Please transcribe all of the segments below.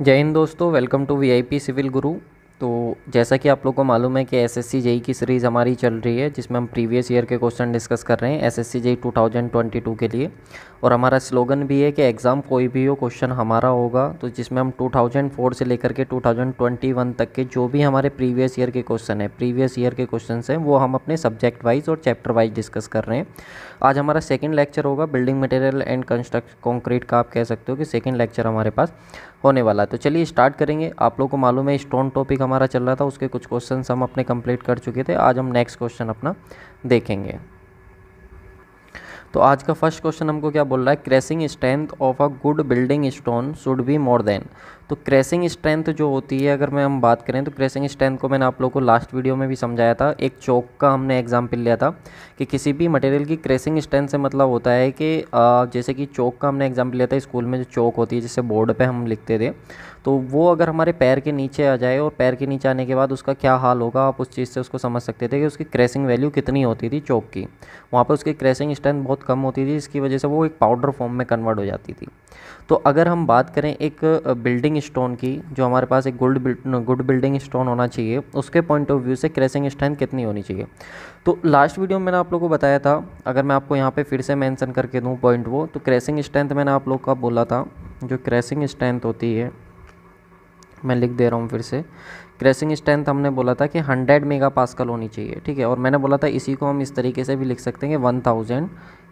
जय हिंद दोस्तों welcome to VIP civil गुरु तो जैसा कि आप लोग को मालूम है कि एसएससी एस e की सीरीज़ हमारी चल रही है जिसमें हम प्रीवियस ईयर के क्वेश्चन डिस्कस कर रहे हैं एसएससी एस 2022 के लिए और हमारा स्लोगन भी है कि एग्ज़ाम कोई भी हो क्वेश्चन हमारा होगा तो जिसमें हम 2004 से लेकर के 2021 तक के जो भी हमारे प्रीवियस ईयर के क्वेश्चन हैं प्रीवियस ईयर के क्वेश्चन हैं वो हम अपने सब्जेक्ट वाइज और चैप्टर वाइज डिस्कस कर रहे हैं आज हमारा सेकेंड लेक्चर होगा building material and construct concrete का आप कह सकते हो कि सेकेंड लेक्चर हमारे पास होने वाला है तो चलिए स्टार्ट करेंगे आप लोग को मालूम है स्टोन टॉपिक हमारा चल रहा था उसके कुछ क्वेश्चन हम अपने कंप्लीट कर चुके थे आज हम नेक्स्ट क्वेश्चन अपना देखेंगे तो आज का फर्स्ट क्वेश्चन हमको क्या बोल रहा है crushing strength of a good building stone should be more than तो क्रेसिंग स्ट्रेंथ जो होती है अगर मैं हम बात करें तो क्रेसिंग स्ट्रेंथ को मैंने आप लोग को लास्ट वीडियो में भी समझाया था एक चौक का हमने एग्जाम्पल लिया था कि किसी भी मटेरियल की क्रेसिंग स्ट्रेंथ से मतलब होता है कि जैसे कि चौक का हमने एग्जाम्पल लिया था स्कूल में जो चौक होती है जैसे बोर्ड पर हम लिखते थे तो वो अगर हमारे पैर के नीचे आ जाए और पैर के नीचे आने के बाद उसका क्या हाल होगा आप उस चीज़ से उसको समझ सकते थे कि उसकी क्रेसिंग वैल्यू कितनी होती थी चौक की वहाँ पर उसकी क्रेसिंग स्ट्रेंथ बहुत कम होती थी जिसकी वजह से वो एक पाउडर फॉर्म में कन्वर्ट हो जाती थी तो अगर हम बात करें एक बिल्डिंग बिल्डिंग स्टोन की जो हमारे पास एक गोल्ड गुड बिल्डिंग स्टोन होना चाहिए उसके पॉइंट ऑफ व्यू से क्रेसिंग स्ट्रेंथ कितनी होनी चाहिए तो लास्ट वीडियो में मैंने आप लोग को बताया था अगर मैं आपको यहाँ पे फिर से मेंशन करके दूँ पॉइंट वो तो क्रेसिंग स्ट्रेंथ मैंने आप लोग का बोला था जो क्रेसिंग स्ट्रेंथ होती है मैं लिख दे रहा हूँ फिर से क्रेसिंग स्ट्रेंथ हमने बोला था कि 100 मेगा पास्कल होनी चाहिए ठीक है और मैंने बोला था इसी को हम इस तरीके से भी लिख सकते हैं कि 1000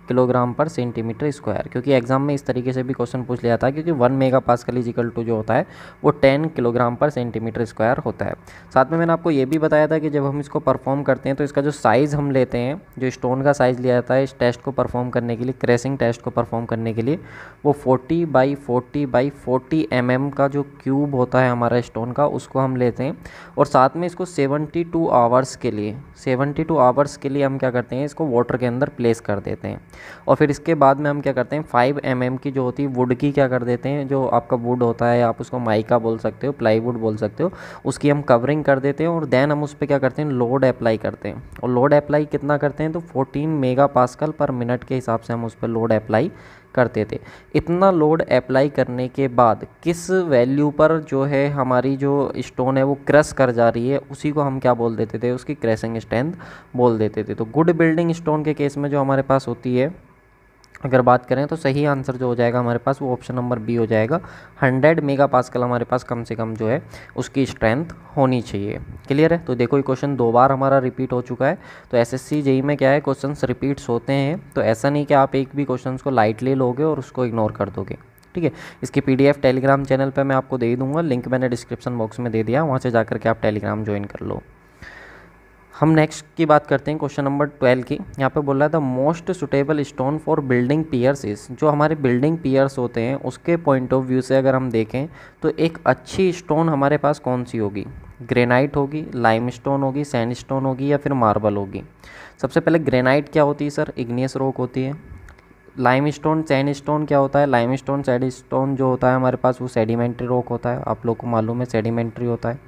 किलोग्राम पर सेंटीमीटर स्क्वायर क्योंकि एग्जाम में इस तरीके से भी क्वेश्चन पूछ लिया था क्योंकि one mega pascal equal to जो होता है वो टेन किलोग्राम पर सेंटीमीटर स्क्वायर होता है साथ में मैंने आपको ये भी बताया था कि जब हम इसको परफॉर्म करते हैं तो इसका जो साइज़ हम लेते हैं जो स्टोन का साइज़ लिया जाता है इस टेस्ट को परफॉर्म करने के लिए क्रेसिंग टेस्ट को परफॉर्म करने के लिए वो forty by forty by forty M का जो क्यूब होता है हमारा स्टोन का उसको हम लेते हैं और साथ में इसको सेवेंटी टू आवर्स के लिए सेवेंटी टू आवर्स के लिए हम क्या करते हैं इसको वाटर के अंदर प्लेस कर देते हैं और फिर इसके बाद में हम क्या करते हैं फाइव एम mm की जो होती है वुड की क्या कर देते हैं जो आपका वुड होता है आप उसको माइका बोल सकते हो प्लाईवुड बोल सकते हो उसकी हम कवरिंग कर देते हैं और देन हम उस पर क्या करते हैं लोड अप्लाई करते हैं और लोड अप्लाई कितना करते हैं तो फोर्टीन मेगा पर मिनट के हिसाब से हम उस पर लोड अप्लाई करते थे इतना लोड अप्लाई करने के बाद किस वैल्यू पर जो है हमारी जो स्टोन है वो क्रस कर जा रही है उसी को हम क्या बोल देते थे उसकी क्रैशिंग स्ट्रेंथ बोल देते थे तो गुड बिल्डिंग स्टोन के केस में जो हमारे पास होती है अगर बात करें तो सही आंसर जो हो जाएगा हमारे पास वो ऑप्शन नंबर बी हो जाएगा 100 मेगा पासकल हमारे पास कम से कम जो है उसकी स्ट्रेंथ होनी चाहिए क्लियर है तो देखो ये क्वेश्चन दो बार हमारा रिपीट हो चुका है तो एसएससी जेई e में क्या है क्वेश्चंस रिपीट्स होते हैं तो ऐसा नहीं कि आप एक भी क्वेश्चन को लाइटली लोगे और उसको इग्नोर कर दोगे ठीक है इसकी पी टेलीग्राम चैनल पर मैं आपको दे दूंगा लिंक मैंने डिस्क्रिप्शन बॉक्स में दे दिया वहाँ से जा करके आप टेलीग्राम ज्वाइन कर लो हम नेक्स्ट की बात करते हैं क्वेश्चन नंबर ट्वेल्व की यहाँ पे बोल रहा था most suitable stone for building piers is जो हमारे बिल्डिंग पियर्स होते हैं उसके पॉइंट ऑफ व्यू से अगर हम देखें तो एक अच्छी स्टोन हमारे पास कौन सी होगी ग्रेनाइट होगी लाइम स्टोन होगी सैंड स्टोन होगी या फिर मार्बल होगी सबसे पहले ग्रेनाइट क्या होती है सर इग्नियस रोक होती है लाइम स्टोन सैंड स्टोन क्या होता है लाइम स्टोन सैड स्टोन जो होता है हमारे पास वो सेडिमेंट्री रोक होता है आप लोग को मालूम है सेडिमेंट्री होता है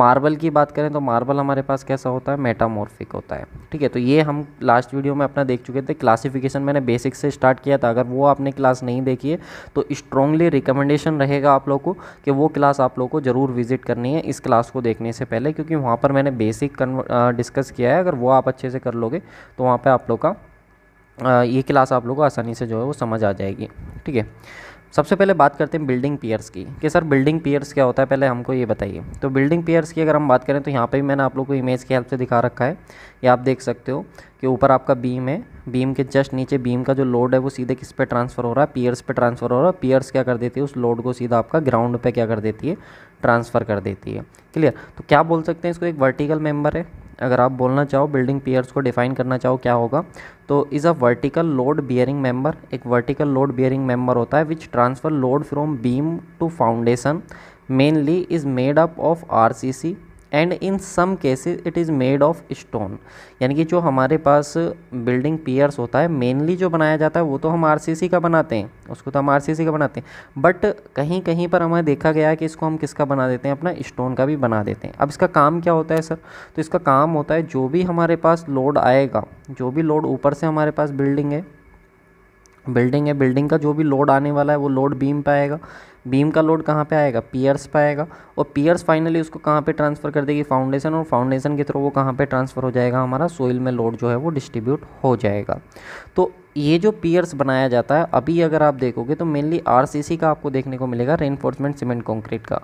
मार्बल की बात करें तो मार्बल हमारे पास कैसा होता है मेटामॉर्फिक होता है ठीक है तो ये हम लास्ट वीडियो में अपना देख चुके थे क्लासिफिकेशन मैंने बेसिक से स्टार्ट किया था अगर वो आपने क्लास नहीं देखी है तो स्ट्रॉन्गली रिकमेंडेशन रहेगा आप लोग को कि वो क्लास आप लोग को ज़रूर विजिट करनी है इस क्लास को देखने से पहले क्योंकि वहाँ पर मैंने बेसिक डिस्कस किया है अगर वो आप अच्छे से कर लोगे तो वहाँ पर आप लोग का ये क्लास आप लोग को आसानी से जो है वो समझ आ जाएगी ठीक है सबसे पहले बात करते हैं बिल्डिंग पियर्स की कि सर बिल्डिंग पियर्स क्या होता है पहले हमको ये बताइए तो बिल्डिंग पियर्स की अगर हम बात करें तो यहाँ पे भी मैंने आप लोग को इमेज की हेल्प से दिखा रखा है ये आप देख सकते हो कि ऊपर आपका बीम है बीम के जस्ट नीचे बीम का जो लोड है वो सीधे किस पे ट्रांसफ़र हो रहा है पियर्स पे ट्रांसफ़र हो रहा है पियर्स क्या कर देती है उस लोड को सीधा आपका ग्राउंड पे क्या कर देती है ट्रांसफ़र कर देती है क्लियर तो क्या बोल सकते हैं इसको एक वर्टिकल मेम्बर है अगर आप बोलना चाहो बिल्डिंग पियर्स को डिफाइन करना चाहो क्या होगा तो is a vertical load bearing member एक वर्टिकल लोड बियरिंग मेम्बर होता है which transfer load from beam to foundation mainly is made up of R C C and in some cases it is made of stone यानी कि जो हमारे पास building piers होता है मेनली जो बनाया जाता है वो तो हम आरसीसी का बनाते हैं उसको तो हम आरसीसी का बनाते हैं बट कहीं कहीं पर हमें देखा गया है कि इसको हम किसका बना देते हैं अपना स्टोन का भी बना देते हैं अब इसका काम क्या होता है सर तो इसका काम होता है जो भी हमारे पास लोड आएगा जो भी लोड ऊपर से हमारे पास बिल्डिंग है बिल्डिंग है बिल्डिंग का जो भी लोड आने वाला है वो लोड बीम पे आएगा बीम का लोड कहाँ पे आएगा पियर्स पे आएगा और पियर्स फाइनली उसको कहाँ पे ट्रांसफ़र कर देगी फाउंडेशन और फाउंडेशन के थ्रू वो कहाँ पे ट्रांसफ़र हो जाएगा हमारा सोइल में लोड जो है वो डिस्ट्रीब्यूट हो जाएगा तो ये जो पियर्स बनाया जाता है अभी अगर आप देखोगे तो मेनली आर का आपको देखने को मिलेगा रेनफोर्समेंट सीमेंट कॉन्क्रीट का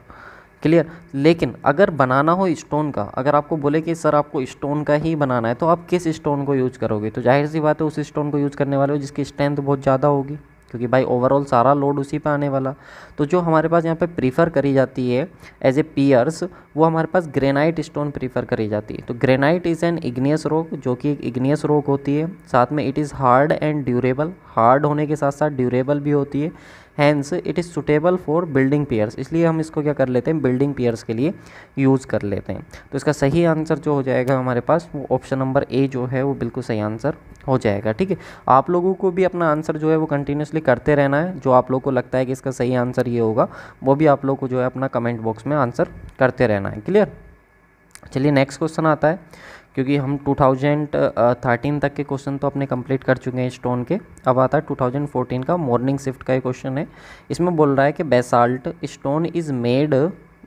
क्लियर लेकिन अगर बनाना हो स्टोन का अगर आपको बोले कि सर आपको स्टोन का ही बनाना है तो आप किस स्टोन को यूज़ करोगे तो जाहिर सी बात है उस स्टोन को यूज़ करने वाले हो जिसकी स्ट्रेंथ बहुत ज़्यादा होगी क्योंकि भाई ओवरऑल सारा लोड उसी पे आने वाला तो जो हमारे पास यहाँ पे प्रीफर करी जाती है एज ए पीयर्स वो हमारे पास ग्रेनाइट स्टोन प्रीफर करी जाती है तो ग्रेनाइट इज़ एन इग्नियस रोग जो कि एक इग्नियस रोग होती है साथ में it is hard and durable hard होने के साथ साथ ड्यूरेबल भी होती है hence it is suitable for building piers इसलिए हम इसको क्या कर लेते हैं बिल्डिंग पेयर्स के लिए यूज़ कर लेते हैं तो इसका सही आंसर जो हो जाएगा हमारे पास वो ऑप्शन नंबर ए जो है वो बिल्कुल सही आंसर हो जाएगा ठीक है आप लोगों को भी अपना आंसर जो है वो कंटिन्यूसली करते रहना है जो आप लोग को लगता है कि इसका सही आंसर ये होगा वो भी आप लोग को जो है अपना कमेंट बॉक्स में आंसर करते रहना है क्लियर चलिए नेक्स्ट क्वेश्चन आता है क्योंकि हम 2013 तक के क्वेश्चन तो अपने कंप्लीट कर चुके हैं स्टोन के अब आता है 2014 का मॉर्निंग शिफ्ट का क्वेश्चन है इसमें बोल रहा है कि basalt stone is made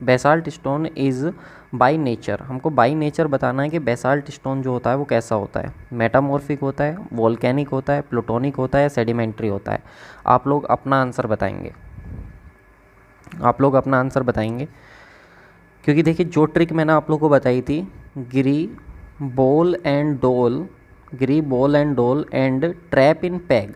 basalt stone is by nature हमको बाई नेचर बताना है कि बेसाल्ट स्टोन जो होता है वो कैसा होता है मेटामॉर्फिक होता है वॉलकैनिक होता है प्लूटोनिक होता है सेडिमेंट्री होता है आप लोग अपना आंसर बताएंगे आप लोग अपना आंसर बताएंगे क्योंकि देखिए जो ट्रिक मैंने आप लोग को बताई थी गिरी बोल एंड डोल ग्री बॉल एंड डोल एंड ट्रैप इन पैग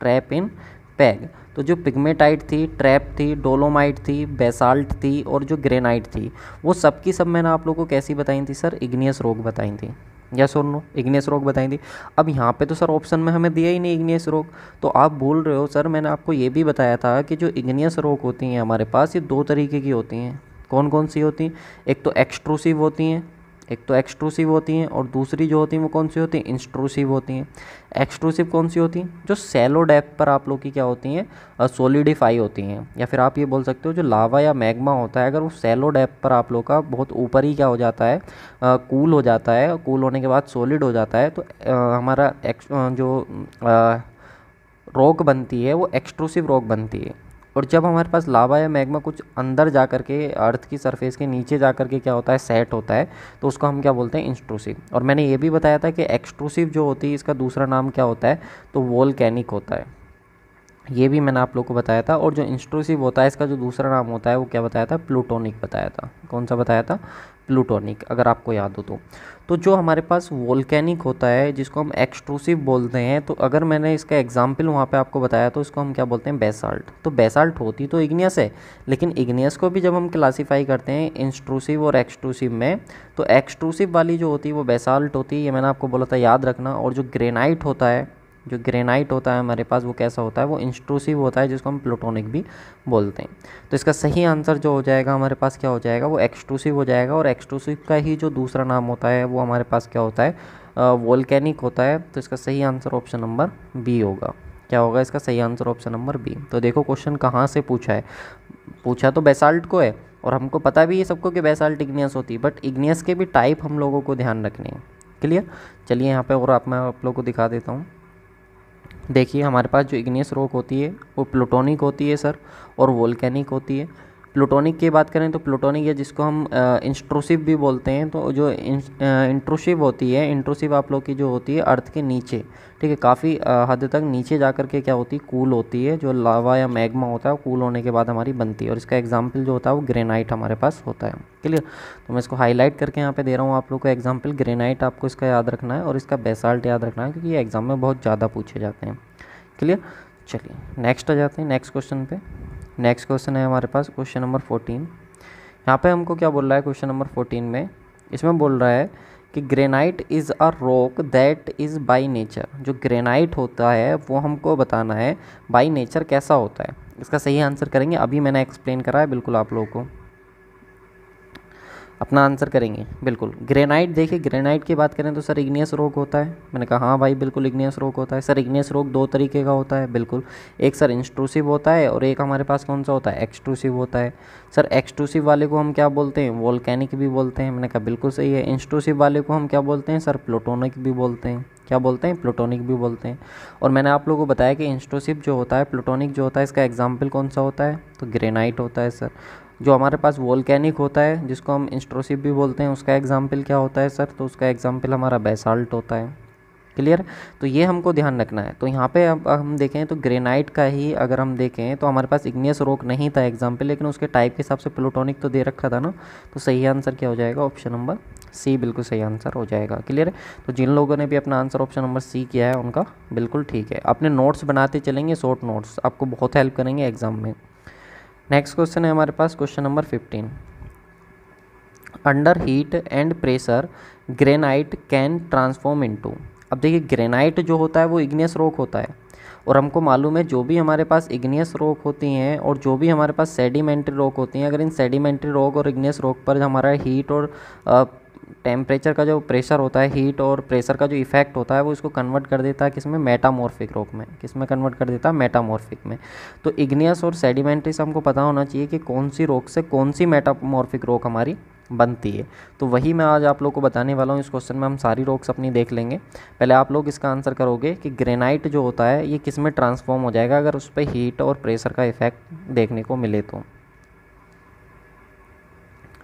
ट्रैप इन पैग तो जो पिगमेटाइट थी ट्रैप थी डोलोमाइट थी बेसाल्ट थी और जो ग्रेनाइट थी वो सब की सब मैंने आप लोगों को कैसी बताई थी सर इग्नियस रोग बताई थी या सुन लो इग्नियस रोग बताई थी अब यहाँ पे तो सर ऑप्शन में हमें दिया ही नहीं इग्नियस रोग तो आप बोल रहे हो सर मैंने आपको ये भी बताया था कि जो इग्नियस रोग होती हैं हमारे पास ये दो तरीके की होती हैं कौन कौन सी होती हैं एक तो एक्सट्रूसिव होती हैं एक तो एक्सट्रूसिव होती हैं और दूसरी जो होती हैं वो कौन सी होती हैं इंस्ट्रूसिव होती हैं एक्सट्रूसिव कौन सी होती हैं जो सेलो डेप पर आप लोग की क्या होती हैं सोलिडिफाई होती हैं या फिर आप ये बोल सकते हो जो लावा या मैग्मा होता है अगर वो सेलो डेप पर आप लोग का बहुत ऊपर ही क्या हो जाता है कूल हो जाता है कूल होने के बाद सोलिड हो जाता है तो आ, हमारा जो रॉक बनती है वो एक्सट्रूसिव रॉक बनती है और जब हमारे पास लावा या मैग्मा कुछ अंदर जा कर के अर्थ की सरफेस के नीचे जा कर के क्या होता है सेट होता है तो उसको हम क्या बोलते हैं इंस्ट्रूसिव और मैंने ये भी बताया था कि एक्सट्रूसिव जो होती है इसका दूसरा नाम क्या होता है तो वोल्केनिक होता है ये भी मैंने आप लोग को बताया था और जो इंस्ट्रूसिव होता है इसका जो दूसरा नाम होता है वो क्या बताया था प्लूटोनिक बताया था कौन सा बताया था प्लूटोनिक अगर आपको याद हो तो तो जो हमारे पास वोल्केनिक होता है जिसको हम एक्सट्रूसिव बोलते हैं तो अगर मैंने इसका एग्जाम्पल वहाँ पे आपको बताया तो इसको हम क्या बोलते हैं बेसाल्ट तो बेसाल्ट होती तो इग्नियस है लेकिन इग्नियस को भी जब हम क्लासीफाई करते हैं इंस्ट्रूसिव और एक्सट्रूसिव में तो एक्सट्रूसिव वाली जो होती है वो बेसाल्ट होती है ये मैंने आपको बोला था याद रखना और जो ग्रेनाइट होता है जो ग्रेनाइट होता है हमारे पास वो कैसा होता है वो इंस्ट्रूसिव होता है जिसको हम प्लूटोनिक भी बोलते हैं तो इसका सही आंसर जो हो जाएगा हमारे पास क्या हो जाएगा वो एक्सट्रूसिव हो जाएगा और एक्सट्रूसिव का ही जो दूसरा नाम होता है वो हमारे पास क्या होता है वोल्केनिक होता है तो इसका सही आंसर ऑप्शन नंबर बी होगा क्या होगा इसका सही आंसर ऑप्शन नंबर बी तो देखो क्वेश्चन कहाँ से पूछा है पूछा तो बेसाल्ट को है और हमको पता भी है सबको कि बेसाल्ट इग्नियस होती है बट इग्नियस के भी टाइप हम लोगों को ध्यान रखने हैं क्लियर चलिए यहाँ पे और आप मैं आप लोग को दिखा देता हूँ देखिए हमारे पास जो इग्नियस रॉक होती है वो प्लूटोनिक होती है सर और वोल्केनिक होती है प्लूटोनिक की बात करें तो प्लूटोनिक या जिसको हम इंस्ट्रोसिव भी बोलते हैं तो जो इंट्रोसिव होती है इंट्रोसिव आप लोग की जो होती है अर्थ के नीचे ठीक है काफ़ी हद तक नीचे जा कर के क्या होती है कूल होती है जो लावा या मैग्मा होता है वो कूल होने के बाद हमारी बनती है और इसका एग्जाम्पल जो होता है वो ग्रेनाइट हमारे पास होता है क्लियर तो मैं इसको हाईलाइट करके यहाँ पे दे रहा हूँ आप लोग को एग्जाम्पल ग्रेनाइट आपको इसका याद रखना है और इसका बेसाल्ट याद रखना है क्योंकि ये एग्ज़ाम में बहुत ज़्यादा पूछे जाते हैं क्लियर चलिए नेक्स्ट आ जाते हैं नेक्स्ट क्वेश्चन पे नेक्स्ट क्वेश्चन है हमारे पास क्वेश्चन नंबर फोर्टीन यहाँ पे हमको क्या बोल रहा है क्वेश्चन नंबर फोर्टीन में इसमें बोल रहा है कि granite is a rock that is by nature जो ग्रेनाइट होता है वो हमको बताना है बाई नेचर कैसा होता है इसका सही आंसर करेंगे अभी मैंने एक्सप्लेन करा है बिल्कुल आप लोगों को अपना आंसर करेंगे बिल्कुल ग्रेनाइट देखिए ग्रेनाइट की बात करें तो सर इग्नियस रोग होता है मैंने कहा हाँ भाई बिल्कुल इग्नियस रोग होता है सर इग्नियस रोग दो तरीके का होता है बिल्कुल एक सर इंस्ट्रूसिव होता है और एक हमारे पास कौन सा होता है एक्सट्रूसिव होता है सर एक्सट्रूसिव वाले को हम क्या बोलते हैं वोल्केनिक भी बोलते हैं मैंने कहा बिल्कुल सही है इंस्ट्रूसिव वाले को हम क्या बोलते हैं सर प्लोटोनिक भी बोलते हैं क्या बोलते हैं प्लूटोनिक भी बोलते हैं और मैंने आप लोगों को बताया कि इंस्ट्रोसिप जो होता है प्लूटोनिक जो होता है इसका एग्जाम्पल कौन सा होता है तो ग्रेनाइट होता है सर जो हमारे पास वॉलकैनिक होता है जिसको हम इंस्ट्रोसिप भी बोलते हैं उसका एग्जाम्पल क्या होता है सर तो उसका एग्जाम्पल हमारा बेसाल्ट होता है क्लियर तो ये हमको ध्यान रखना है तो यहाँ पे अब हम देखें तो ग्रेनाइट का ही अगर हम देखें तो हमारे पास इग्नियस रोक नहीं था एग्जाम्पल लेकिन उसके टाइप के हिसाब से प्लूटोनिक तो दे रखा था ना तो सही आंसर क्या हो जाएगा ऑप्शन नंबर सी बिल्कुल सही आंसर हो जाएगा क्लियर है तो जिन लोगों ने भी अपना आंसर ऑप्शन नंबर सी किया है उनका बिल्कुल ठीक है अपने नोट्स बनाते चलेंगे शॉर्ट नोट्स आपको बहुत हेल्प करेंगे एग्जाम में नेक्स्ट क्वेश्चन है हमारे पास question number fifteen under heat and pressure granite can transform into अब देखिए ग्रेनाइट जो होता है वो इग्नियस रॉक होता है और हमको मालूम है जो भी हमारे पास इग्नियस रॉक होती हैं और जो भी हमारे पास सेडिमेंट्री रॉक होती हैं अगर इन सेडिमेंट्री रॉक और इग्नियस रॉक पर हमारा हीट और टेम्परेचर का जो प्रेशर होता है हीट और प्रेशर का जो इफ़ेक्ट होता है वो इसको कन्वर्ट कर देता है किस में मेटामॉर्फिक रॉक में किस में कन्वर्ट कर देता है मेटामॉर्फिक में तो इग्नियस और सेडिमेंट्री से हमको पता होना चाहिए कि कौन सी रॉक से कौन सी मेटामॉर्फिक रॉक हमारी बनती है तो वही मैं आज आप लोग को बताने वाला हूँ इस क्वेश्चन में हम सारी रॉक्स अपनी देख लेंगे पहले आप लोग इसका आंसर करोगे कि ग्रेनाइट जो होता है ये किस में ट्रांसफॉर्म हो जाएगा अगर उस पर हीट और प्रेशर का इफेक्ट देखने को मिले तो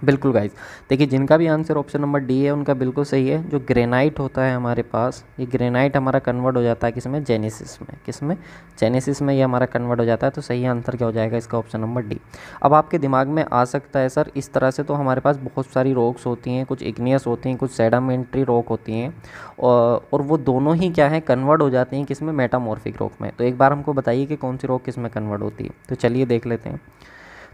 बिल्कुल गाइज देखिए जिनका भी आंसर ऑप्शन नंबर डी है उनका बिल्कुल सही है जो ग्रेनाइट होता है हमारे पास ये ग्रेनाइट हमारा कन्वर्ट हो जाता है किस में जेनेसिस में किस में जेनेसिस में ये हमारा कन्वर्ट हो जाता है तो सही आंसर क्या हो जाएगा इसका ऑप्शन नंबर डी अब आपके दिमाग में आ सकता है सर इस तरह से तो हमारे पास बहुत सारी रॉक्स होती हैं कुछ इग्नियस होती हैं कुछ सेडामेंट्री रॉक होती हैं और वो दोनों ही क्या है कन्वर्ट हो जाती हैं किस में मेटामॉर्फिक रॉक में तो एक बार हमको बताइए कि कौन सी रॉक किस में कन्वर्ट होती है तो चलिए देख लेते हैं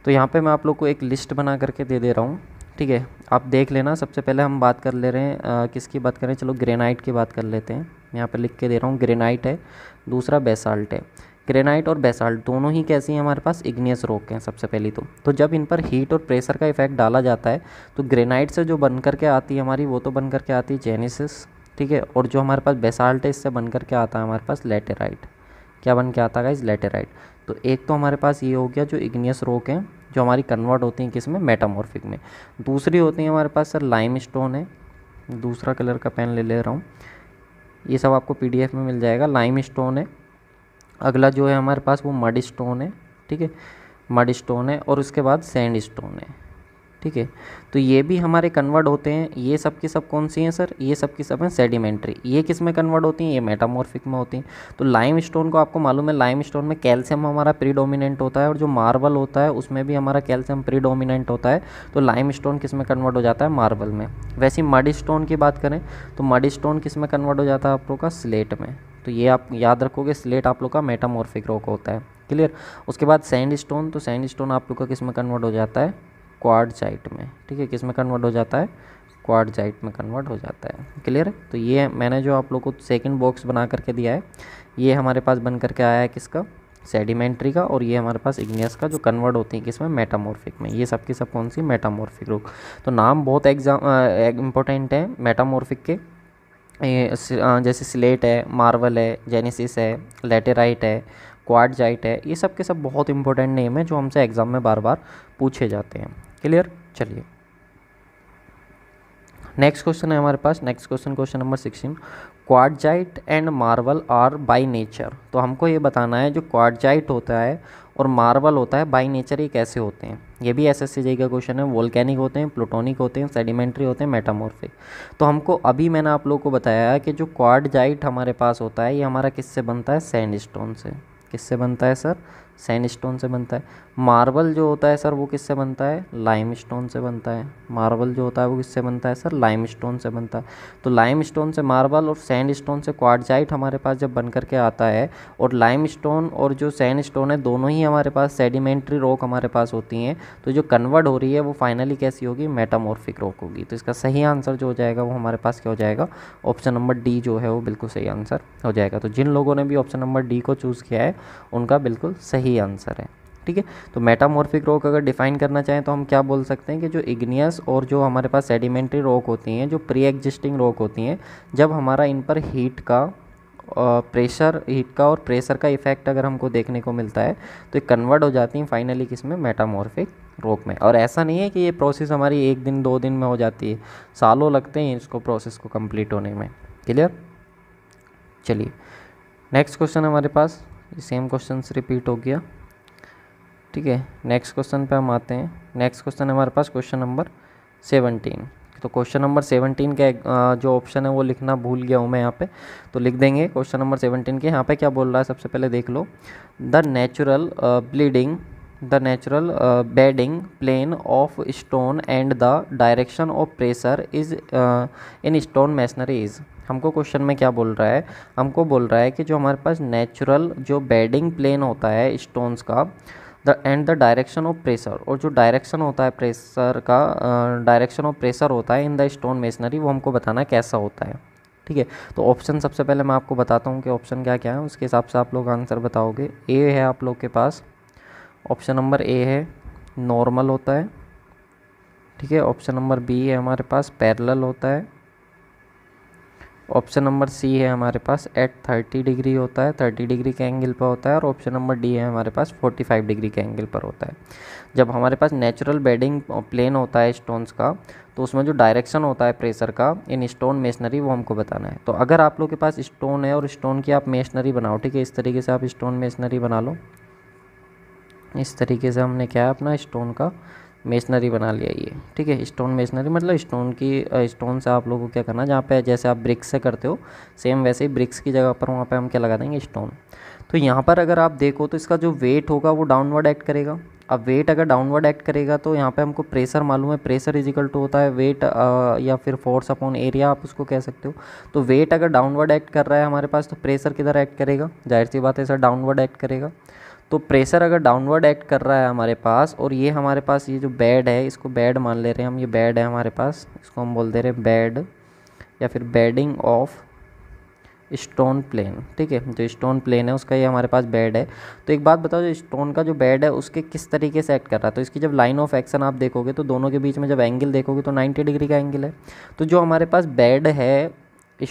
तो यहाँ पे मैं आप लोग को एक लिस्ट बना करके दे दे रहा हूँ ठीक है आप देख लेना सबसे पहले हम बात कर ले रहे हैं आ, किसकी बात करें चलो ग्रेनाइट की बात कर लेते हैं यहाँ पर लिख के दे रहा हूँ ग्रेनाइट है दूसरा बेसाल्ट है ग्रेनाइट और बेसाल्ट दोनों ही कैसी हैं हमारे पास इग्नियस रोक हैं सबसे पहली तो तो जब इन पर हीट और प्रेशर का इफेक्ट डाला जाता है तो ग्रेनाइट से जो बन करके आती है हमारी वो तो बन करके आती है जेनेसिस ठीक है और जो हमारे पास बेसाल्ट है इससे बन करके आता है हमारे पास लेटेराइट क्या बन के आता है इस लेटेराइट तो एक तो हमारे पास ये हो गया जो इग्नियस रॉक हैं जो हमारी कन्वर्ट होती हैं किस में मेटामॉर्फिक में दूसरी होती हैं हमारे पास सर लाइम स्टोन है दूसरा कलर का पेन ले ले रहा हूँ ये सब आपको पीडीएफ में मिल जाएगा लाइम स्टोन है अगला जो है हमारे पास वो मड स्टोन है ठीक है मड स्टोन है और उसके बाद सैंड स्टोन है ठीक है तो ये भी हमारे कन्वर्ट होते हैं ये सब की सब कौन सी हैं सर ये सब की सब हैं सेडिमेंट्री ये किस में कन्वर्ट होती हैं ये मेटामॉर्फिक में होती हैं तो लाइम स्टोन को आपको मालूम है लाइम स्टोन में कैल्शियम हमारा प्रीडोमिनेंट होता है और जो मार्बल होता है उसमें भी हमारा कैल्शियम प्रीडोमिनेंट होता है तो लाइम स्टोन किस में कन्वर्ट हो जाता है मार्बल में वैसे मड स्टोन की बात करें तो मड स्टोन किस में कन्वर्ट हो जाता है आप लोग का स्लेट में तो ये आप याद रखोगे स्लेट आप लोग का मेटामॉर्फिक रॉक होता है क्लियर उसके बाद सैंड स्टोन तो सैंड स्टोन आप लोग का किस में कन्वर्ट हो जाता है क्वाडजाइट में ठीक है किस में कन्वर्ट हो जाता है क्वाडजाइट में कन्वर्ट हो जाता है क्लियर तो ये मैंने जो आप लोग को सेकेंड बॉक्स बना करके दिया है ये हमारे पास बन करके आया है किसका सेडिमेंट्री का और ये हमारे पास इग्नियस का जो कन्वर्ट होती है किसमें मेटामॉर्फिक में ये सब की सब कौन सी मेटामॉर्फिक रुक तो नाम बहुत एग्जाम इम्पोर्टेंट है मेटामॉर्फिक के जैसे स्लेट है मार्वल है जेनेसिस है लेटेराइट है क्वाडजाइट है ये सब के सब बहुत इंपॉर्टेंट नेम है जो हमसे एग्ज़ाम में बार बार पूछे जाते हैं क्लियर चलिए नेक्स्ट क्वेश्चन है हमारे पास next question question number sixteen quartzite and marble are by nature तो हमको ये बताना है जो क्वाडजाइट होता है और मार्बल होता है बाय नेचर ये कैसे होते हैं ये भी एस एस सी जी का क्वेश्चन है वोल्केनिक होते हैं प्लूटोनिक होते हैं सेडिमेंट्री होते हैं मेटामोर्फिक तो हमको अभी मैंने आप लोगों को बताया कि जो क्वाडजाइट हमारे पास होता है ये हमारा किससे बनता है सैंड स्टोन से किससे बनता है सर सैंडस्टोन से बनता है मार्बल जो होता है सर वो किससे बनता है स्टोन से बनता है मार्बल जो होता है वो किससे बनता है सर स्टोन से बनता है तो स्टोन से मार्बल और स्टोन से क्वाडजाइट हमारे पास जब बन करके आता है और स्टोन और जो स्टोन है दोनों ही हमारे पास सेडिमेंट्री रॉक हमारे पास होती हैं तो जो कन्वर्ट हो रही है वो फाइनली कैसी होगी मेटामॉर्फिक रॉक होगी तो इसका सही आंसर जो हो जाएगा वो हमारे पास क्या हो जाएगा ऑप्शन नंबर डी जो है वो बिल्कुल सही आंसर हो जाएगा तो जिन लोगों ने भी ऑप्शन नंबर डी को चूज़ किया है उनका बिल्कुल सही सही आंसर है ठीक है तो मेटामॉर्फिक रॉक अगर डिफाइन करना चाहें तो हम क्या बोल सकते हैं कि जो इग्नियस और जो हमारे पास सेडिमेंट्री रॉक होती हैं जो प्री एग्जिस्टिंग रॉक होती हैं जब हमारा इन पर हीट का प्रेशर हीट का और प्रेशर का इफेक्ट अगर हमको देखने को मिलता है तो ये कन्वर्ट हो जाती हैं फाइनली किस में मेटामॉर्फिक रोक में और ऐसा नहीं है कि ये प्रोसेस हमारी एक दिन दो दिन में हो जाती है सालों लगते हैं इसको प्रोसेस को कंप्लीट होने में क्लियर चलिए नेक्स्ट क्वेश्चन हमारे पास सेम क्वेश्चन रिपीट हो गया ठीक है नेक्स्ट क्वेश्चन पे हम आते हैं नेक्स्ट क्वेश्चन हमारे पास क्वेश्चन नंबर सेवनटीन तो क्वेश्चन नंबर सेवनटीन का जो ऑप्शन है वो लिखना भूल गया हूँ मैं यहाँ पे तो लिख देंगे क्वेश्चन नंबर सेवनटीन के यहाँ पे क्या बोल रहा है सबसे पहले देख लो the natural bleeding the natural bedding plane of stone and the direction of pressure is in stone is हमको क्वेश्चन में क्या बोल रहा है हमको बोल रहा है कि जो हमारे पास नेचुरल जो बेडिंग प्लेन होता है स्टोन्स का the and the direction of pressure और जो डायरेक्शन होता है प्रेशर का डायरेक्शन ऑफ प्रेशर होता है इन द स्टोन मेसनरी वो हमको बताना कैसा होता है ठीक है तो ऑप्शन सबसे पहले मैं आपको बताता हूँ कि ऑप्शन क्या क्या है उसके हिसाब से आप लोग आंसर बताओगे ए है आप लोग के पास ऑप्शन नंबर ए है नॉर्मल होता है ठीक है ऑप्शन नंबर बी है हमारे पास पैरल होता है ऑप्शन नंबर सी है हमारे पास एट थर्टी डिग्री होता है थर्टी डिग्री के एंगल पर होता है और ऑप्शन नंबर डी है हमारे पास फोर्टी फाइव डिग्री के एंगल पर होता है जब हमारे पास नेचुरल बेडिंग प्लेन होता है स्टोन्स का तो उसमें जो डायरेक्शन होता है प्रेशर का इन स्टोन मेशनरी वो हमको बताना है तो अगर आप लोग के पास स्टोन है और स्टोन की आप मेशनरी बनाओ ठीक है इस तरीके से आप स्टोन मेसनरी बना लो इस तरीके से हमने क्या है अपना स्टोन का मेसनरी बना लिया ये ठीक है स्टोन मेसनरी मतलब स्टोन की स्टोन से आप लोगों को क्या करना है जहाँ पे जैसे आप ब्रिक्स से करते हो सेम वैसे ही ब्रिक्स की जगह पर वहाँ पे हम क्या लगा देंगे स्टोन तो यहाँ पर अगर आप देखो तो इसका जो वेट होगा वो डाउनवर्ड एक्ट करेगा अब वेट अगर डाउनवर्ड एक्ट करेगा तो यहाँ पे हमको प्रेशर मालूम है प्रेशर इजिकल टू होता है वेट या फिर फोर्स अपॉन एरिया आप उसको कह सकते हो तो वेट अगर डाउनवर्ड एक्ट कर रहा है हमारे पास तो प्रेशर किधर एक्ट करेगा जाहिर सी बात है सर डाउनवर्ड एक्ट करेगा तो प्रेशर अगर डाउनवर्ड एक्ट कर रहा है हमारे पास और ये हमारे पास ये जो बेड है इसको बेड मान ले रहे हैं हम ये बेड है हमारे पास इसको हम बोल दे रहे हैं बेड या फिर बेडिंग ऑफ स्टोन प्लेन ठीक है जो स्टोन प्लेन है उसका ये हमारे पास बेड है तो एक बात बताओ जो स्टोन का जो बेड है उसके किस तरीके से एक्ट कर रहा है तो इसकी जब लाइन ऑफ एक्शन आप देखोगे तो दोनों के बीच में जब एंगल देखोगे तो 90 डिग्री का एंगल है तो जो हमारे पास बेड है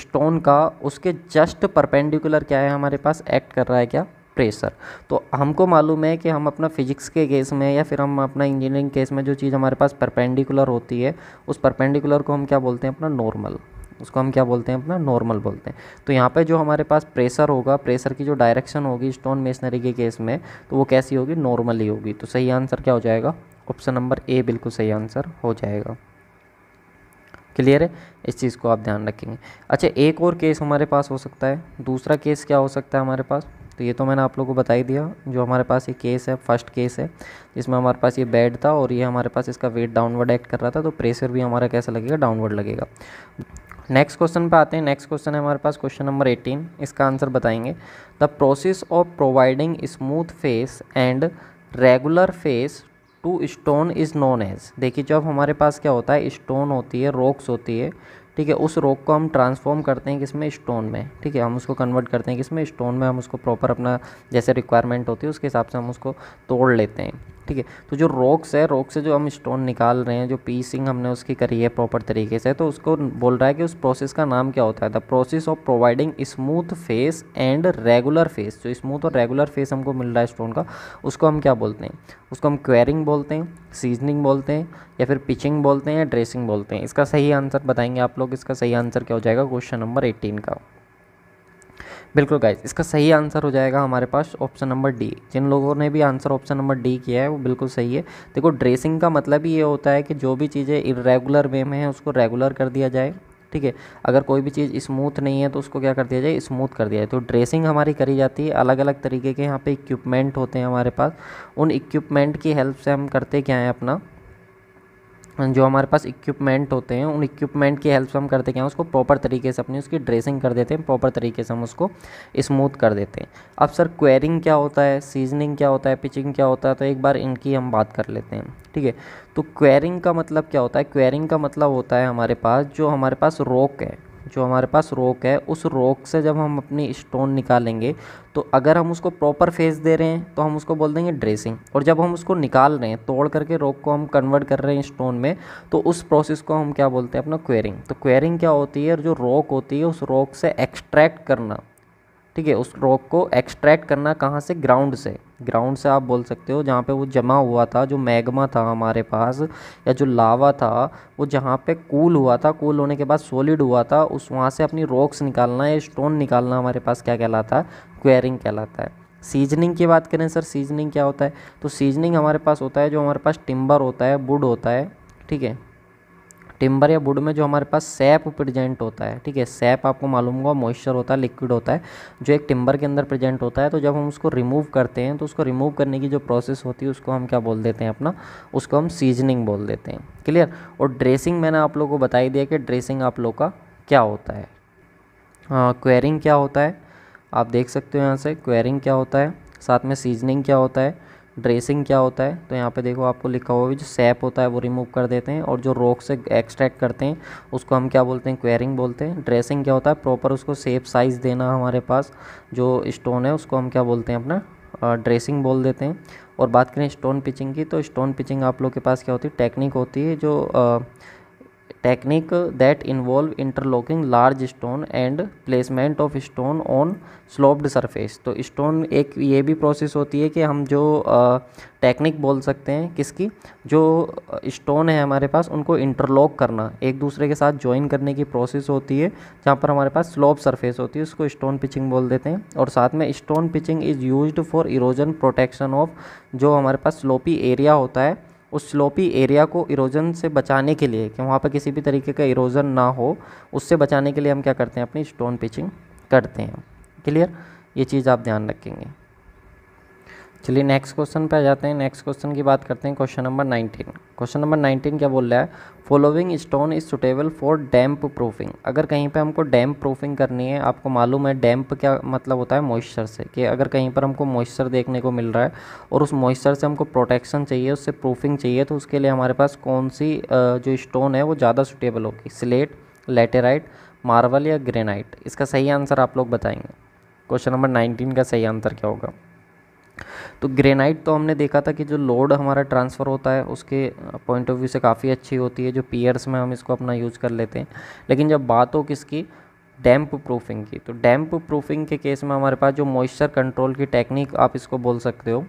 स्टोन का उसके जस्ट परपेंडिकुलर क्या है हमारे पास एक्ट कर रहा है क्या प्रेशर तो हमको मालूम है कि हम अपना फिजिक्स के केस में या फिर हम अपना इंजीनियरिंग केस में जो चीज़ हमारे पास परपेंडिकुलर होती है उस परपेंडिकुलर को हम क्या बोलते हैं अपना नॉर्मल उसको हम क्या बोलते हैं अपना नॉर्मल बोलते हैं तो यहाँ पे जो हमारे पास प्रेशर होगा प्रेशर की जो डायरेक्शन होगी स्टोन मेसनरी के केस में तो वो कैसी होगी नॉर्मली होगी तो सही आंसर क्या हो जाएगा ऑप्शन नंबर ए बिल्कुल सही आंसर हो जाएगा क्लियर है इस चीज़ को आप ध्यान रखेंगे अच्छा एक और केस हमारे पास हो सकता है दूसरा केस क्या हो सकता है हमारे पास तो ये तो मैंने आप लोगों को बता ही दिया जो हमारे पास ये केस है फर्स्ट केस है इसमें हमारे पास ये बेड था और ये हमारे पास इसका वेट डाउनवर्ड एक्ट कर रहा था तो प्रेशर भी हमारा कैसा लगेगा डाउनवर्ड लगेगा नेक्स्ट क्वेश्चन पे आते हैं नेक्स्ट क्वेश्चन है हमारे पास क्वेश्चन नंबर 18 इसका आंसर बताएंगे the process of providing smooth face and regular face to stone is known as देखिए जब हमारे पास क्या होता है स्टोन होती है रॉक्स होती है ठीक है उस रॉक को हम ट्रांसफॉर्म करते हैं किसमें स्टोन में ठीक है हम उसको कन्वर्ट करते हैं किसमें स्टोन में हम उसको प्रॉपर अपना जैसे रिक्वायरमेंट होती है उसके हिसाब से हम उसको तोड़ लेते हैं ठीक है तो जो रॉक्स है रॉक से जो हम स्टोन निकाल रहे हैं जो पीसिंग हमने उसकी करी है प्रॉपर तरीके से तो उसको बोल रहा है कि उस प्रोसेस का नाम क्या होता है the process of providing smooth face and regular face जो स्मूथ और रेगुलर फेस हमको मिल रहा है स्टोन का उसको हम क्या बोलते हैं उसको हम क्वेरिंग बोलते हैं सीजनिंग बोलते हैं या फिर पिचिंग बोलते हैं या ड्रेसिंग बोलते हैं इसका सही आंसर बताएंगे आप लोग इसका सही आंसर क्या हो जाएगा क्वेश्चन नंबर एटीन का बिल्कुल गाइज इसका सही आंसर हो जाएगा हमारे पास ऑप्शन नंबर डी जिन लोगों ने भी आंसर ऑप्शन नंबर डी किया है वो बिल्कुल सही है देखो ड्रेसिंग का मतलब ही ये होता है कि जो भी चीज़ें इरेगुलर वे में है उसको रेगुलर कर दिया जाए ठीक है अगर कोई भी चीज़ स्मूथ नहीं है तो उसको क्या कर दिया जाए स्मूथ कर दिया जाए तो ड्रेसिंग हमारी करी जाती है अलग अलग तरीके के यहाँ पे इक्विपमेंट होते हैं हमारे पास उन इक्विपमेंट की हेल्प से हम करते क्या है अपना जो हमारे पास इक्विपमेंट होते हैं उन इक्विपमेंट की हेल्प से हम करते क्या हैं उसको प्रॉपर तरीके से अपनी उसकी ड्रेसिंग कर देते हैं प्रॉपर तरीके से हम उसको स्मूथ कर देते हैं अब सर क्वेरिंग क्या होता है सीजनिंग क्या होता है पिचिंग क्या होता है तो एक बार इनकी हम बात कर लेते हैं ठीक है तो क्वेरिंग का मतलब क्या होता है क्वेरिंग का मतलब होता है हमारे पास जो हमारे पास रॉक है जो हमारे पास रोक है उस रोक से जब हम अपनी स्टोन निकालेंगे तो अगर हम उसको प्रॉपर फेस दे रहे हैं तो हम उसको बोल देंगे ड्रेसिंग और जब हम उसको निकाल रहे हैं तोड़ करके रोक को हम कन्वर्ट कर रहे हैं स्टोन में तो उस प्रोसेस को हम क्या बोलते हैं अपना क्वेरिंग तो क्वेरिंग क्या होती है और जो रोक होती है उस रोक से एक्सट्रैक्ट करना ठीक है उस रॉक को एक्सट्रैक्ट करना कहाँ से ग्राउंड से ग्राउंड से आप बोल सकते हो जहाँ पे वो जमा हुआ था जो मैग्मा था हमारे पास या जो लावा था वो जहाँ पे कूल हुआ था कूल होने के बाद सॉलिड हुआ था उस वहाँ से अपनी रॉक्स निकालना या स्टोन निकालना हमारे पास क्या कहलाता है क्वेरिंग कहलाता है सीजनिंग की बात करें सर सीजनिंग क्या होता है तो सीजनिंग हमारे पास होता है जो हमारे पास टिम्बर होता है वुड होता है ठीक है टिम्बर या वुड में जो हमारे पास सैप प्रेजेंट होता है ठीक है सैप आपको मालूम होगा मॉइस्चर होता है लिक्विड होता है जो एक टिम्बर के अंदर प्रेजेंट होता है तो जब हम उसको रिमूव करते हैं तो उसको रिमूव करने की जो प्रोसेस होती है उसको हम क्या बोल देते हैं अपना उसको हम सीजनिंग बोल देते हैं क्लियर और ड्रेसिंग मैंने आप लोग को बता ही दिया कि ड्रेसिंग आप लोग का क्या होता है हाँ, क्वेरिंग क्या होता है आप देख सकते हो यहाँ से क्वेरिंग क्या होता है साथ में सीजनिंग क्या होता है ड्रेसिंग क्या होता है तो यहाँ पे देखो आपको लिखा हुआ भी जो सैप होता है वो रिमूव कर देते हैं और जो रोक से एक्सट्रैक्ट करते हैं उसको हम क्या बोलते हैं क्वेरिंग बोलते हैं ड्रेसिंग क्या होता है प्रॉपर उसको सेप साइज़ देना हमारे पास जो स्टोन है उसको हम क्या बोलते हैं अपना ड्रेसिंग बोल देते हैं और बात करें स्टोन पिचिंग की तो स्टोन पिचिंग आप लोग के पास क्या होती है टेक्निक होती है जो आ, technique that involve interlocking large stone and placement of stone on sloped surface तो स्टोन एक ये भी प्रोसेस होती है कि हम जो टेक्निक बोल सकते हैं किसकी जो स्टोन है हमारे पास उनको इंटरलॉक करना एक दूसरे के साथ ज्वाइन करने की प्रोसेस होती है जहाँ पर हमारे पास स्लोप सरफेस होती है उसको स्टोन पिचिंग बोल देते हैं और साथ में stone pitching is use for erosion protection of जो हमारे पास स्लोपी एरिया होता है उस स्लोपी एरिया को इरोजन से बचाने के लिए कि वहाँ पर किसी भी तरीके का इरोजन ना हो उससे बचाने के लिए हम क्या करते हैं अपनी स्टोन पिचिंग करते हैं क्लियर ये चीज़ आप ध्यान रखेंगे चलिए नेक्स्ट क्वेश्चन पे आ जाते हैं नेक्स्ट क्वेश्चन की बात करते हैं question number nineteen question number nineteen क्या बोल रहा है following stone is suitable for damp proofing अगर कहीं पे हमको डैम्प प्रूफिंग करनी है आपको मालूम है डैम्प क्या मतलब होता है मॉइस्चर से कि अगर कहीं पर हमको मॉइस्चर देखने को मिल रहा है और उस मॉइस्चर से हमको प्रोटेक्शन चाहिए उससे प्रूफिंग चाहिए तो उसके लिए हमारे पास कौन सी जो स्टोन है वो ज़्यादा सुटेबल होगी स्लेट लेटेराइट मार्बल या ग्रेनाइट इसका सही आंसर आप लोग बताएंगे क्वेश्चन नंबर नाइनटीन का सही आंसर क्या होगा तो ग्रेनाइट तो हमने देखा था कि जो लोड हमारा ट्रांसफ़र होता है उसके पॉइंट ऑफ व्यू से काफ़ी अच्छी होती है जो पियर्स में हम इसको अपना यूज़ कर लेते हैं लेकिन जब बात हो किसकी डैम्प प्रूफिंग की तो डैम्प प्रूफिंग के केस में हमारे पास जो मॉइस्चर कंट्रोल की टेक्निक आप इसको बोल सकते हो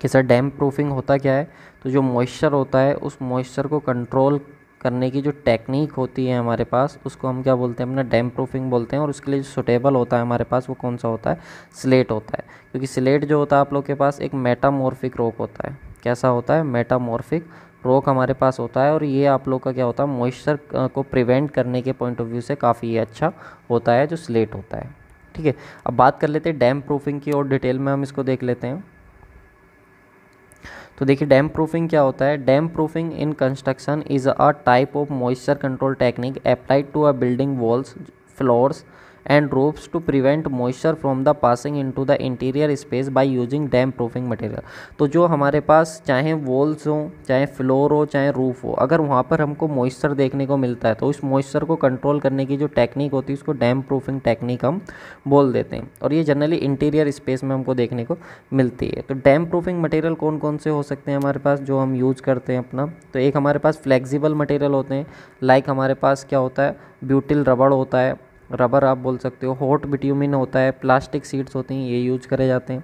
कि सर डैम्प प्रूफिंग होता क्या है तो जो मॉइस्चर होता है उस मॉइस्चर को कंट्रोल करने की जो टेक्निक होती है हमारे पास उसको हम क्या बोलते हैं अपना डैम प्रूफिंग बोलते हैं और उसके लिए जो सुटेबल होता है हमारे पास वो कौन सा होता है स्लेट होता है क्योंकि स्लेट जो होता है आप लोग के पास एक मेटामॉर्फिक रोक होता है कैसा होता है मेटामॉर्फिक रोक हमारे पास होता है और ये आप लोग का क्या होता है मॉइस्चर को प्रिवेंट करने के पॉइंट ऑफ व्यू से काफ़ी अच्छा होता है जो स्लेट होता है ठीक है अब बात कर लेते हैं डैम प्रूफिंग की और डिटेल में हम इसको देख लेते हैं तो देखिए डैम प्रूफिंग क्या होता है damp proofing in construction is a type of moisture control technique applied to a building walls floors and ropes to prevent moisture from the passing into the interior space by using damp proofing material तो जो हमारे पास चाहे walls हो चाहे floor हो चाहे roof हो अगर वहाँ पर हमको मॉइस्चर देखने को मिलता है तो इस मॉइस्चर को कंट्रोल करने की जो टेक्निक होती है उसको डैम प्रूफिंग टेक्निक हम बोल देते हैं और ये जनरली इंटीरियर स्पेस में हमको देखने को मिलती है तो डैम प्रूफिंग मटेरियल कौन कौन से हो सकते हैं हमारे पास जो हम यूज़ करते हैं अपना तो एक हमारे पास फ्लेक्सिबल मटेरियल होते हैं लाइक हमारे पास क्या होता है ब्यूटिल रबड़ होता है रबर आप बोल सकते हो हॉट बिट्यूमिन होता है प्लास्टिक सीड्स होती हैं ये यूज करे जाते हैं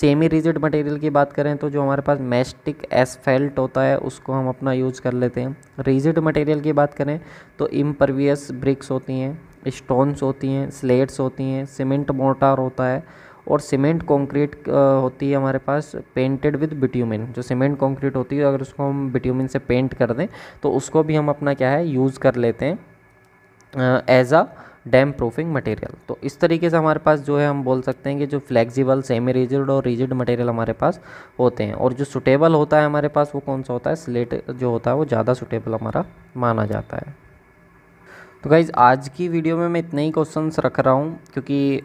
सेमी रिजिड मटेरियल की बात करें तो जो हमारे पास मेस्टिक एसफेल्ट होता है उसको हम अपना यूज कर लेते हैं रिजिड मटेरियल की बात करें तो इम्परवियस ब्रिक्स होती हैं स्टोन्स होती हैं स्लेट्स होती हैं सीमेंट मोटार होता है और सीमेंट कंक्रीट होती है हमारे पास पेंटेड विद बिट्यूमिन जो सीमेंट कंक्रीट होती है अगर उसको हम बिट्यूमिन से पेंट कर दें तो उसको भी हम अपना क्या है यूज़ कर लेते हैं as a damp proofing material तो इस तरीके से हमारे पास जो है हम बोल सकते हैं कि जो फ्लेक्सिबल सेमी रिजिड और रिजिड मटेरियल हमारे पास होते हैं और जो सुटेबल होता है हमारे पास वो कौन सा होता है स्लेट जो होता है वो ज़्यादा सुटेबल हमारा माना जाता है तो गाइज़ आज की वीडियो में मैं इतने ही क्वेश्चंस रख रहा हूँ क्योंकि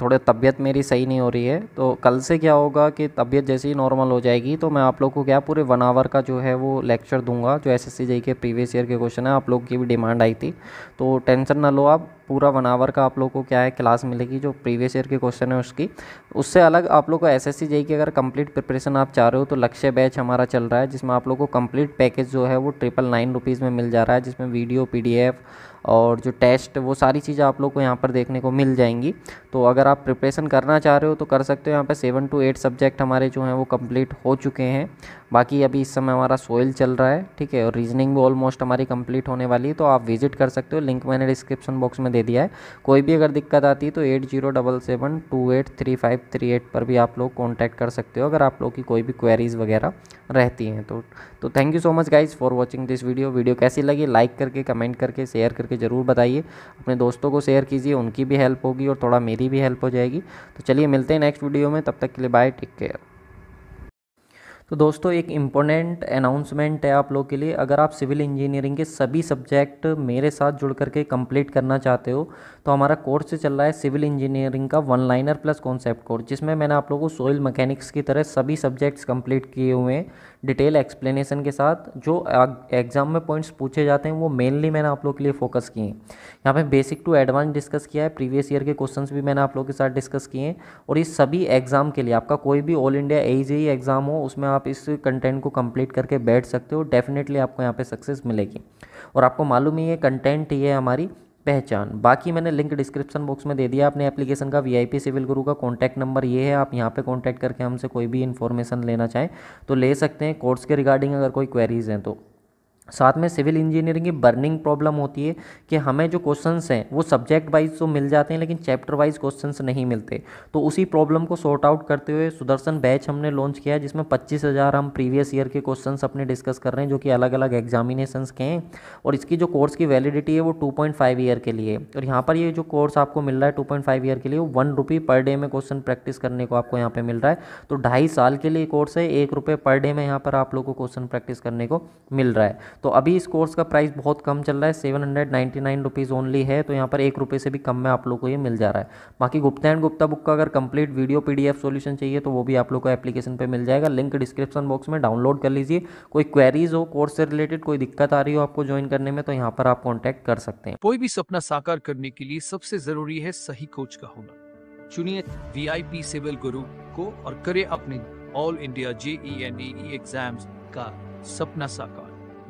थोड़े तबीयत मेरी सही नहीं हो रही है तो कल से क्या होगा कि तबीयत जैसे ही नॉर्मल हो जाएगी तो मैं आप लोग को क्या पूरे वन आवर का जो है वो लेक्चर दूंगा जो एस एस के प्रीवियस ईयर के क्वेश्चन है आप लोग की भी डिमांड आई थी तो टेंशन ना लो आप पूरा वन आवर का आप लोग को क्या है क्लास मिलेगी जो प्रीवियस ईयर के क्वेश्चन है उसकी उससे अलग आप लोग को एस एस की अगर कंप्लीट प्रिपरेशन आप चाह रहे हो तो लक्ष्य बैच हमारा चल रहा है जिसमें आप लोग को कंप्लीट पैकेज जो है वो ट्रिपल नाइन रुपीज़ में मिल जा रहा है जिसमें वीडियो पी और जो टेस्ट वो सारी चीज़ें आप लोग को यहाँ पर देखने को मिल जाएंगी तो अगर आप प्रिपरेशन करना चाह रहे हो तो कर सकते हो यहाँ पर सेवन टू एट सब्जेक्ट हमारे जो हैं वो कम्प्लीट हो चुके हैं बाकी अभी इस समय हमारा सोयल चल रहा है ठीक है और रीजनिंग भी ऑलमोस्ट हमारी कंप्लीट होने वाली है तो आप विजिट कर सकते हो लिंक मैंने डिस्क्रिप्शन बॉक्स में दे दिया है कोई भी अगर दिक्कत आती है तो eight zero double seven two eight three five three eight पर भी आप लोग कॉन्टैक्ट कर सकते हो अगर आप लोग की कोई भी क्वेरीज़ वगैरह रहती हैं तो तो thank you so much guys for watching this video video कैसी लगी लाइक करके कमेंट करके शेयर करके करके ज़रूर बताइए अपने दोस्तों को शेयर कीजिए उनकी भी हेल्प होगी और थोड़ा मेरी भी हेल्प हो जाएगी तो चलिए मिलते हैं नेक्स्ट वीडियो में तब तक के लिए बाय टेक केयर तो दोस्तों एक इम्पोर्टेंट अनाउंसमेंट है आप लोग के लिए अगर आप सिविल इंजीनियरिंग के सभी सब्जेक्ट मेरे साथ जुड़ करके कंप्लीट करना चाहते हो तो हमारा कोर्स चल रहा है सिविल इंजीनियरिंग का one liner plus concept course जिसमें मैंने आप लोगों को सोयल मैकेनिक्स की तरह सभी सब्जेक्ट्स कंप्लीट किए हुए हैं डिटेल एक्सप्लेनेशन के साथ जो एग्ज़ाम में पॉइंट्स पूछे जाते हैं वो मेनली मैंने आप लोग के लिए फोकस किए हैं यहाँ पे बेसिक टू एडवांस डिस्कस किया है प्रीवियस ईयर के क्वेश्चन भी मैंने आप लोगों के साथ डिस्कस किए हैं और ये सभी एग्ज़ाम के लिए आपका कोई भी ऑल इंडिया ए एग्ज़ाम हो उसमें आप आप इस कंटेंट को कंप्लीट करके बैठ सकते हो डेफिनेटली आपको यहाँ पे सक्सेस मिलेगी और आपको मालूम ही है कंटेंट ये है हमारी पहचान बाकी मैंने लिंक डिस्क्रिप्शन बॉक्स में दे दिया अपने एप्लीकेशन का वीआईपी सिविल गुरु का कॉन्टैक्ट नंबर ये है आप यहाँ पे कॉन्टैक्ट करके हमसे कोई भी इन्फॉर्मेशन लेना चाहें तो ले सकते हैं कोर्स के रिगार्डिंग अगर कोई क्वेरीज हैं तो साथ में सिविल इंजीनियरिंग की बर्निंग प्रॉब्लम होती है कि हमें जो क्वेश्चंस हैं वो सब्जेक्ट वाइज तो मिल जाते हैं लेकिन चैप्टर वाइज क्वेश्चंस नहीं मिलते तो उसी प्रॉब्लम को सॉर्ट आउट करते हुए सुदर्शन बैच हमने लॉन्च किया है जिसमें पच्चीस हज़ार हम प्रीवियस ईयर के क्वेश्चंस अपने डिस्कस कर रहे हैं जो कि अलग अलग एग्जामिनेशन के हैं और इसकी जो कोर्स की वैलिडिटी है वो टू ईयर के लिए और यहाँ पर ये जो कोर्स आपको मिल रहा है टू ईयर के लिए वो वन पर डे में क्वेश्चन प्रैक्टिस करने को आपको यहाँ पर मिल रहा है तो ढाई साल के लिए कोर्स है एक रुपये पर डे में यहाँ पर आप लोग को क्वेश्चन प्रैक्टिस करने को मिल रहा है तो अभी इस कोर्स का प्राइस बहुत कम चल रहा है seven hundred ninety nine rupees only है तो यहाँ पर एक रुपये से भी कम में आप लोग को ये मिल जा रहा है बाकी गुप्ता एंड गुप्ता बुक का अगर complete video P D solution चाहिए तो वो भी आप लोग को एप्लीकेशन पर मिल जाएगा लिंक डिस्क्रिप्शन बॉक्स में डाउनलोड कर लीजिए कोई क्वेरीज हो कोर्स से रिलेटेड कोई दिक्कत आ रही हो आपको ज्वाइन करने में तो यहाँ पर आप कॉन्टैक्ट कर सकते हैं कोई भी सपना साकार करने के लिए सबसे जरूरी है सही कोच का होना चुनिए वीआईपी सिविल गुरु को और करे अपने ऑल इंडिया जेई एग्जाम्स का सपना साकार